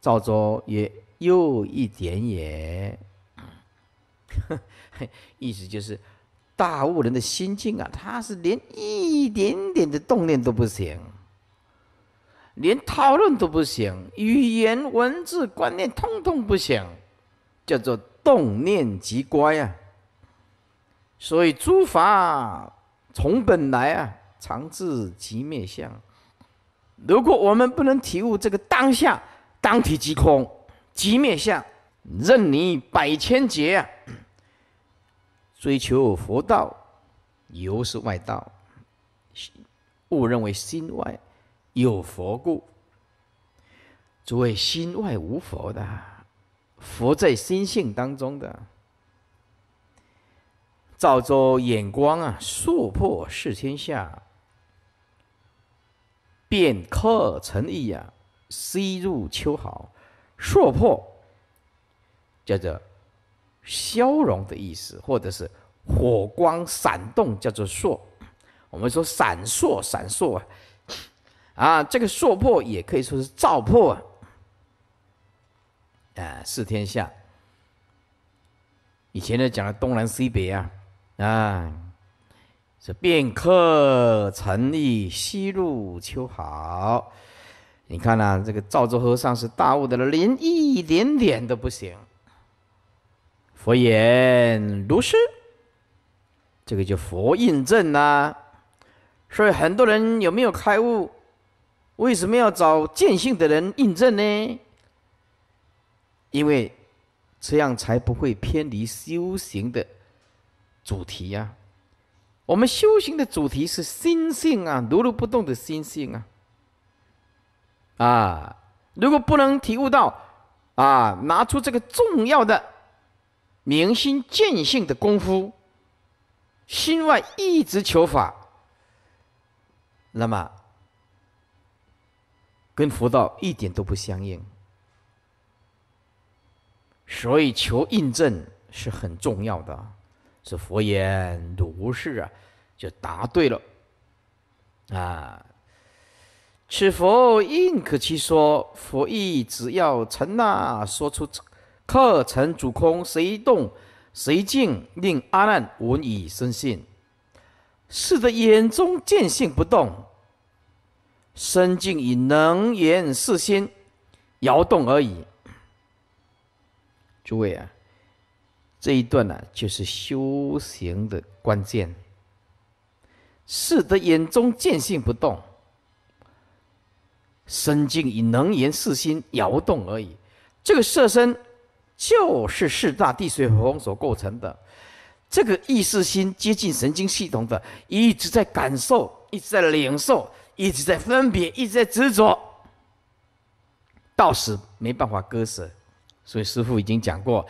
照着也又一点也，意思就是，大悟人的心境啊，他是连一点点的动念都不行，连讨论都不行，语言文字观念通通不行，叫做动念即乖啊。所以诸法从本来啊，常自即灭相。如果我们不能体悟这个当下，当体即空，即灭相，任你百千劫啊！追求佛道，由是外道，误认为心外有佛故。所谓心外无佛的，佛在心性当中的，照着眼光啊，速破视天下，便可成意呀！西入秋好，朔破叫做消融的意思，或者是火光闪动，叫做朔。我们说闪烁，闪烁啊！啊，这个朔破也可以说是照破啊！啊，视天下。以前呢，讲了东南西北啊，啊，这便客成立，西入秋好。你看呐，这个赵州和尚是大悟的人，连一点点都不行。佛言如是，这个就佛印证呐。所以很多人有没有开悟？为什么要找见性的人印证呢？因为这样才不会偏离修行的主题呀。我们修行的主题是心性啊，如如不动的心性啊。啊，如果不能体悟到，啊，拿出这个重要的明心见性的功夫，心外一直求法，那么跟佛道一点都不相应。所以求印证是很重要的，是佛言如是啊，就答对了，啊。此佛应可其说，佛意只要成那，说出客尘主空，谁动谁静，令阿难闻以深信，是的眼中见性不动，身静以能言示心，摇动而已。诸位啊，这一段呢，就是修行的关键，是的眼中见性不动。神经以能言四心摇动而已，这个色身就是四大地水火风所构成的，这个意识心接近神经系统的，一直在感受，一直在领受，一直在分别，一直在执着，到死没办法割舍，所以师父已经讲过，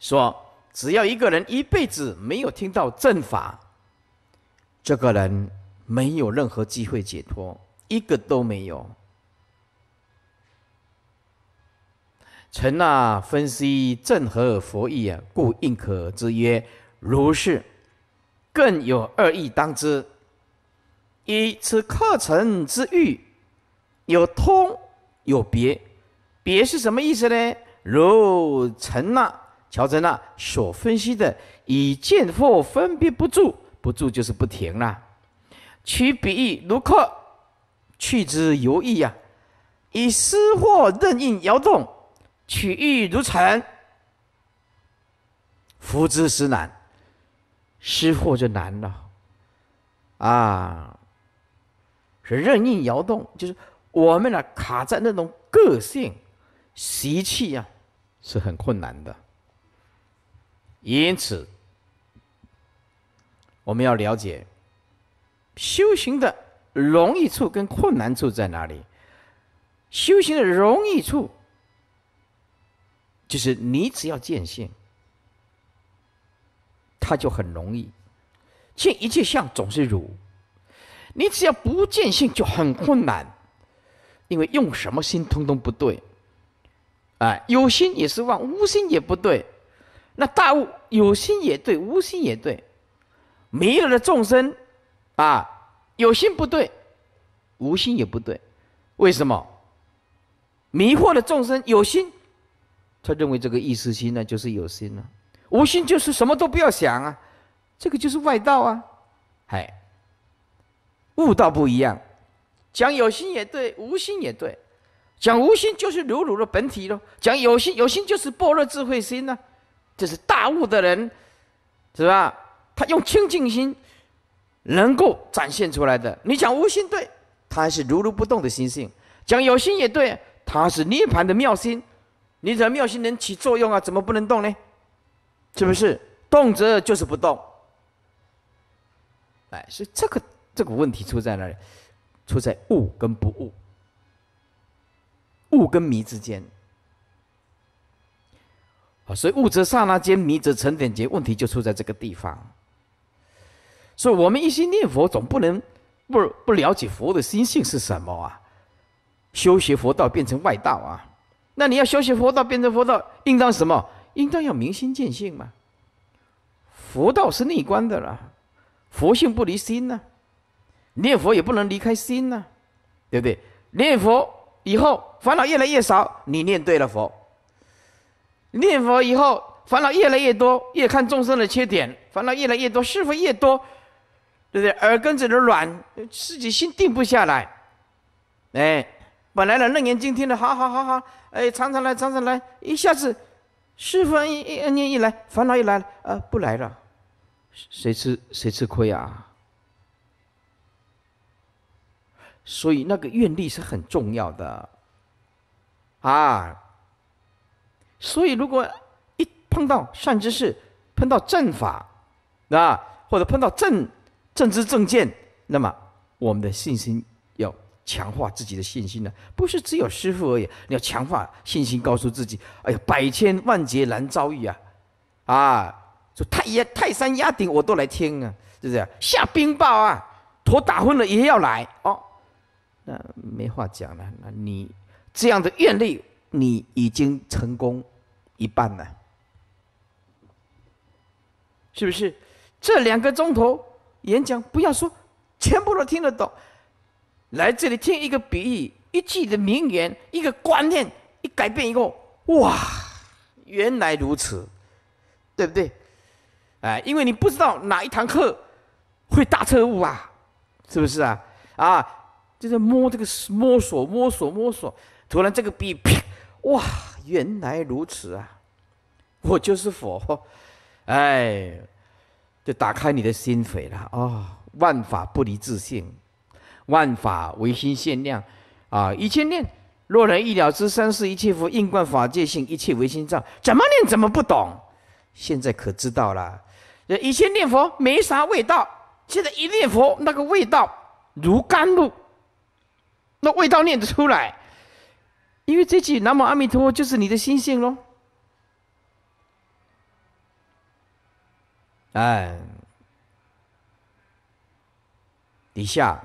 说只要一个人一辈子没有听到正法，这个人没有任何机会解脱，一个都没有。陈那分析正合佛意啊，故应可之曰如是。更有二意当知：一此课程之欲，有通有别，别是什么意思呢？如陈那、乔陈那所分析的，以见或分别不住，不住就是不停了。取比喻如客，去之犹易呀；以失或任意摇动。取义如尘，福之实难；失福就难了。啊，是任意摇动，就是我们呢卡在那种个性、习气呀，是很困难的。因此，我们要了解修行的容易处跟困难处在哪里。修行的容易处。就是你只要见性，他就很容易；见一切相总是如。你只要不见性就很困难，因为用什么心通通不对。啊，有心也是妄，无心也不对。那大悟有心也对，无心也对；迷了的众生，啊，有心不对，无心也不对。为什么？迷惑的众生有心。他认为这个意识心呢，就是有心了；无心就是什么都不要想啊，这个就是外道啊。嗨，悟道不一样，讲有心也对，无心也对。讲无心就是如如的本体咯，讲有心，有心就是般若智慧心呢，就是大悟的人，是吧？他用清净心能够展现出来的。你讲无心对，他是如如不动的心性；讲有心也对，他是涅槃的妙心。你的妙心能起作用啊？怎么不能动呢？是不是动则就是不动？哎，所以这个这个问题出在哪里？出在悟跟不悟，悟跟迷之间。啊，所以悟则刹那间迷则成点劫，问题就出在这个地方。所以，我们一心念佛，总不能不不了解佛的心性是什么啊？修学佛道变成外道啊？那你要修习佛道，变成佛道，应当什么？应当要明心见性嘛。佛道是内观的了，佛性不离心呢，念佛也不能离开心呢，对不对？念佛以后烦恼越来越少，你念对了佛。念佛以后烦恼越来越多，越看众生的缺点，烦恼越来越多，是非越多，对不对？耳根子软，自己心定不下来，哎。本来了，那年今天的好好好好，哎，常常来，常常来，一下子，师父一一年一来，烦恼一来了，啊，不来了，谁吃谁吃亏啊？所以那个愿力是很重要的，啊，所以如果一碰到善知识，碰到正法，啊，或者碰到正正知正见，那么我们的信心。强化自己的信心呢？不是只有师傅而已，你要强化信心，告诉自己：“哎呀，百千万劫难遭遇啊！”啊，说太压泰山压顶我都来听啊，是不是？下冰雹啊，头打昏了也要来哦。那没话讲了，那你这样的愿力，你已经成功一半了，是不是？这两个钟头演讲，不要说全部都听得懂，来这里听一个比喻，一句的名言，一个观念，一改变以后，哇，原来如此，对不对？哎，因为你不知道哪一堂课会大彻悟啊，是不是啊？啊，就是摸这个摸索摸索摸索，突然这个笔喻，哇，原来如此啊！我就是佛，哎，就打开你的心扉了啊，万法不离自性。万法唯心限量，啊！一切念，若人一了知三世一切佛，应观法界性，一切唯心造。怎么念怎么不懂？现在可知道了。以前念佛没啥味道，现在一念佛，那个味道如甘露，那味道念得出来。因为这句南无阿弥陀佛就是你的心性喽。哎，底下。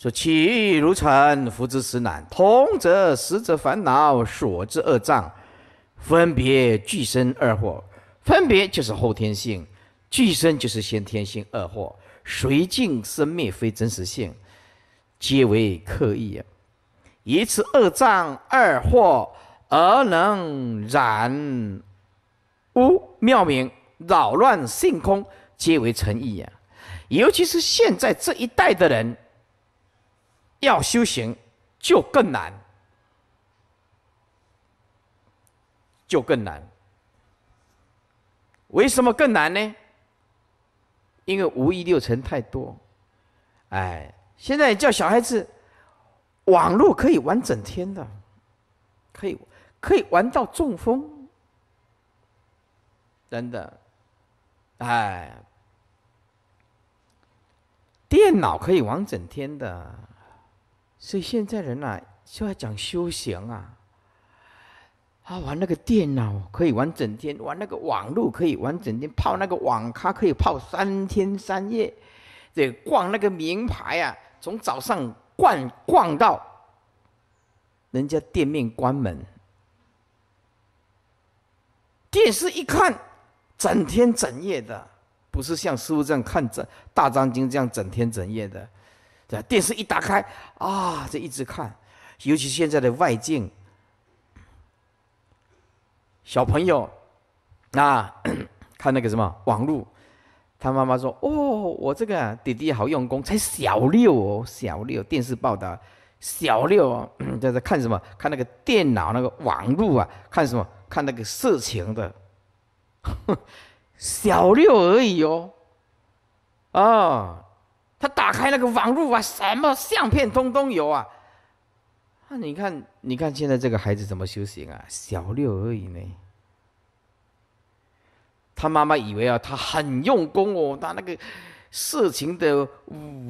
说起如尘，福之实难；同则实则烦恼，所之恶障，分别俱生二惑。分别就是后天性，俱生就是先天性二惑。随境生灭，非真实性，皆为刻意。以此恶障二惑而能染污妙明，扰乱性空，皆为诚意啊！尤其是现在这一代的人。要修行，就更难，就更难。为什么更难呢？因为五欲六尘太多。哎，现在叫小孩子，网络可以玩整天的，可以可以玩到中风，真的。哎，电脑可以玩整天的。所以现在人呐，就要讲休闲啊，啊玩那个电脑可以玩整天，玩那个网络可以玩整天，泡那个网咖可以泡三天三夜，这逛那个名牌啊，从早上逛逛到人家店面关门，电视一看整天整夜的，不是像师傅这样看整大长经这样整天整夜的。这电视一打开，啊，这一直看，尤其现在的外境，小朋友，那 看那个什么网络，他妈妈说：“哦，我这个弟弟好用功，才小六哦，小六电视报道，小六在这看什么？看那个电脑那个网络啊，看什么？看那个色情的，小六而已哦，啊。”他打开那个网络啊，什么相片通通有啊。那你看，你看现在这个孩子怎么修行啊？小六而已呢。他妈妈以为啊，他很用功哦，他那个色情的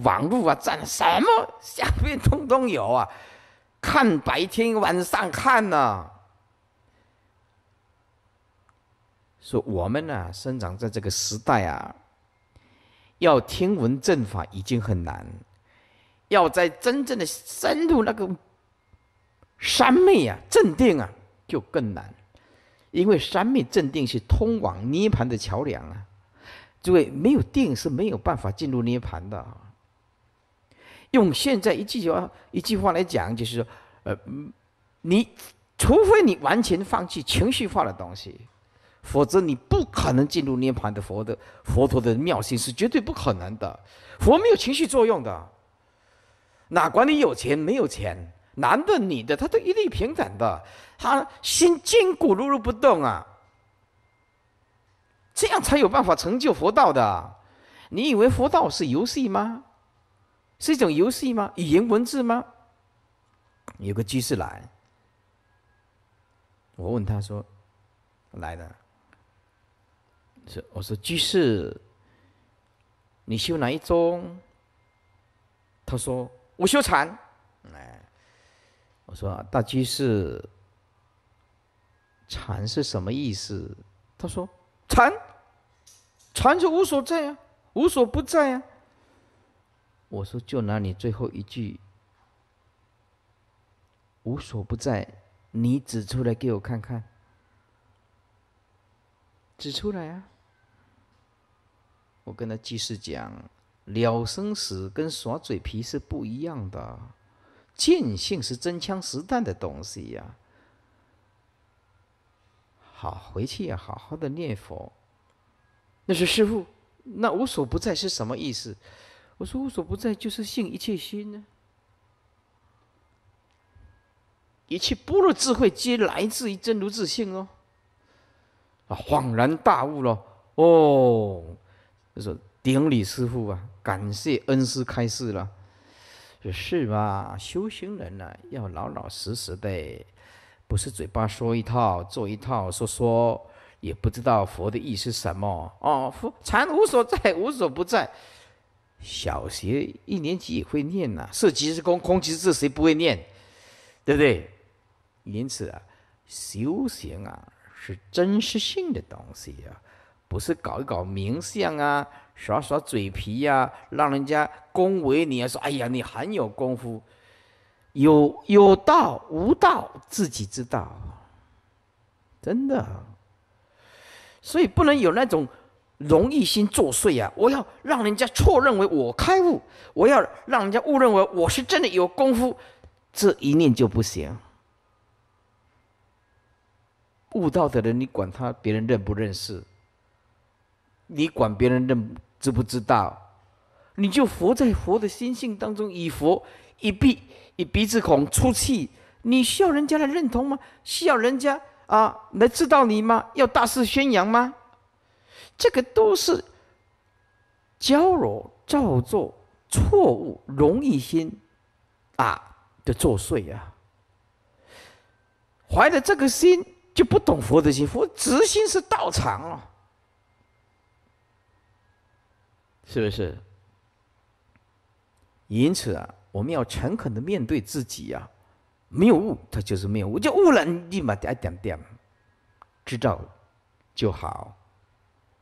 网络啊，占什么相片通通有啊？看白天晚上看呢。说我们呢，生长在这个时代啊。要听闻正法已经很难，要在真正的深入那个三昧啊、镇定啊就更难，因为三昧镇定是通往涅盘的桥梁啊。诸位，没有定是没有办法进入涅盘的。啊。用现在一句话一句话来讲，就是说，呃，你除非你完全放弃情绪化的东西。否则你不可能进入涅盘的佛的佛陀的妙心是绝对不可能的。佛没有情绪作用的，哪管你有钱没有钱，男的女的，他都一律平等的，他心坚固如如不动啊。这样才有办法成就佛道的。你以为佛道是游戏吗？是一种游戏吗？语言文字吗？有个居士来，我问他说：“来了。”我说：“居士，你修哪一种？”他说：“我修禅。”哎，我说：“大居士，禅是什么意思？”他说：“禅，禅就无所在啊，无所不在啊。”我说：“就拿你最后一句‘无所不在’，你指出来给我看看。”指出来啊！我跟他继续讲，了生死跟耍嘴皮是不一样的，见性是真枪实弹的东西呀。好，回去要好好的念佛。那是师傅，那无所不在是什么意思？我说无所不在就是性一切心呢，一切般若智慧皆来自于真如自性哦。啊，恍然大悟了，哦。就说顶礼师傅啊，感谢恩师开示了。也是吧，修行人呢，要老老实实的，不是嘴巴说一套做一套，说说也不知道佛的意思什么哦。佛禅无所在，无所不在。小学一年级也会念呐，“色即是空，空即是色”，谁不会念？对不对？因此啊，修行啊，是真实性的东西啊。不是搞一搞名相啊，耍耍嘴皮呀，让人家恭维你，啊，说：“哎呀，你很有功夫，有有道无道自己知道。”真的，所以不能有那种容易心作祟啊！我要让人家错认为我开悟，我要让人家误认为我是真的有功夫，这一念就不行。悟道的人，你管他别人认不认识。你管别人认知不知道，你就活在佛的心性当中，以佛一鼻一鼻子孔出气。你需要人家来认同吗？需要人家啊来知道你吗？要大肆宣扬吗？这个都是矫揉造作、错误、容易心啊的作祟啊！怀着这个心就不懂佛的心，佛之心是道场啊。是不是？因此啊，我们要诚恳的面对自己呀。没有悟，它就是没有；，就悟了，立马点一点点，知道就好。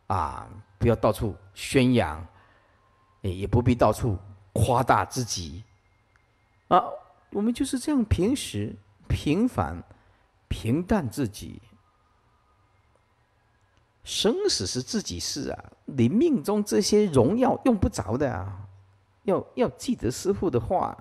啊，不要到处宣扬，也不必到处夸大自己。啊，我们就是这样，平时平凡、平淡自己。生死是自己事啊！你命中这些荣耀用不着的，啊，要要记得师傅的话。